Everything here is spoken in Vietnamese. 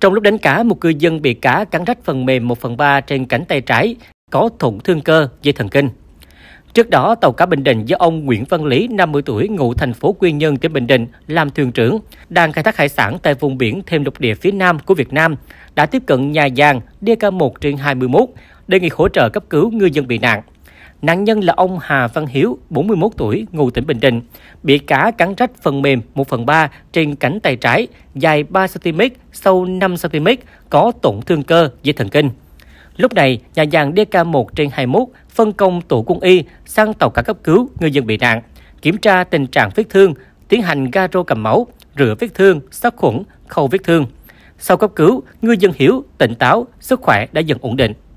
Trong lúc đánh cá, một cư dân bị cá cắn rách phần mềm 1 phần 3 trên cánh tay trái, có thủng thương cơ, dây thần kinh. Trước đó, tàu cá Bình Định do ông Nguyễn Văn Lý, 50 tuổi, ngụ thành phố Quy Nhơn, tỉnh Bình Định, làm thuyền trưởng, đang khai thác hải sản tại vùng biển thêm lục địa phía nam của Việt Nam, đã tiếp cận nhà giàng DK1 trên 21, đề nghị hỗ trợ cấp cứu ngư dân bị nạn. Nạn nhân là ông Hà Văn Hiếu, 41 tuổi, ngụ tỉnh Bình Định, bị cá cắn rách phần mềm 1 phần 3 trên cánh tay trái, dài 3cm, sâu 5cm, có tổn thương cơ, dây thần kinh. Lúc này, nhà giàn DK1 trên 21 phân công tổ quân y sang tàu cá cấp cứu người dân bị nạn, kiểm tra tình trạng vết thương, tiến hành garo cầm máu, rửa vết thương, sát khuẩn, khâu vết thương. Sau cấp cứu, ngư dân hiểu, tỉnh táo, sức khỏe đã dần ổn định.